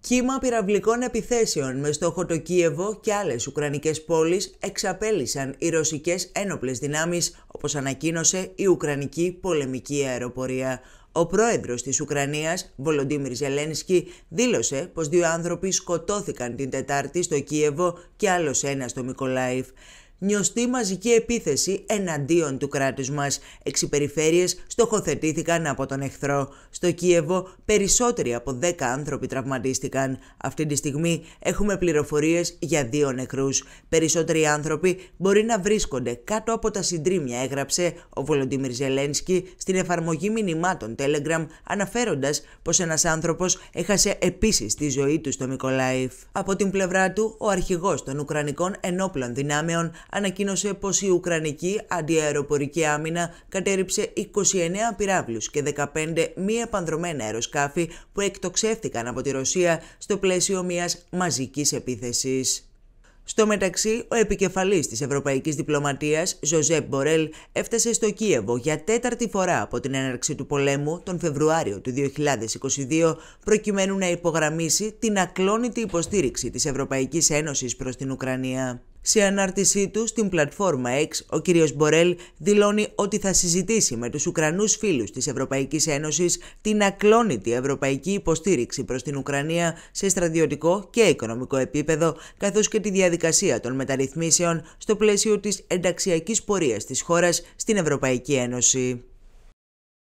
Κύμα πυραυλικών επιθέσεων με στόχο το Κίεβο και άλλες ουκρανικές πόλεις εξαπέλυσαν οι ρωσικές ένοπλες δυνάμεις, όπως ανακοίνωσε η Ουκρανική Πολεμική Αεροπορία. Ο πρόεδρος της Ουκρανίας, Βολοντίμιρ Ζελένσκι, δήλωσε πως δύο άνθρωποι σκοτώθηκαν την Τετάρτη στο Κίεβο και άλλος ένας στο Μικολάιφ. Νιωστή μαζική επίθεση εναντίον του κράτους μας. Εξυπεριφέρειες στοχοθετήθηκαν από τον εχθρό. Στο Κίεβο περισσότεροι από 10 άνθρωποι τραυματίστηκαν. Αυτή τη στιγμή έχουμε πληροφορίες για δύο νεκρούς. Περισσότεροι άνθρωποι μπορεί να βρίσκονται κάτω από τα συντρίμια, έγραψε ο Βολοντιμίρ Ζελένσκι στην εφαρμογή μηνυμάτων Telegram αναφέροντας πως ένας άνθρωπος έχασε επίσης τη ζωή του στο Μικολάιφ. Από την πλευρά του, ο αρχηγός των Ουκρανικών ενόπλων δυνάμεων ανακοίνωσε πως η Ουκρανική αντιαεροπορική άμυνα κατέριψε 29 πυράβλους και 15 μη επανδρομένα αεροσκάφη που εκτοξεύτηκαν από τη Ρωσία στο πλαίσιο μιας μαζικής επίθεσης. Στο μεταξύ, ο επικεφαλής της Ευρωπαϊκής Διπλωματίας, Ζωζέπ Μπορέλ, έφτασε στο Κίεβο για τέταρτη φορά από την έναρξη του πολέμου τον Φεβρουάριο του 2022, προκειμένου να υπογραμμίσει την ακλόνητη υποστήριξη της Ευρωπαϊκής Ένωσης προς την Ουκρανία. Σε ανάρτησή του στην πλατφόρμα X, ο κ. Μπορέλ δηλώνει ότι θα συζητήσει με τους Ουκρανούς φίλους της Ευρωπαϊκής Ένωσης την ακλόνητη ευρωπαϊκή υποστήριξη προς την Ουκρανία σε στρατιωτικό και οικονομικό επίπεδο, καθώς και τη διαδικασία των μεταρρυθμίσεων στο πλαίσιο της ενταξιακής πορείας της χώρας στην Ευρωπαϊκή Ένωση.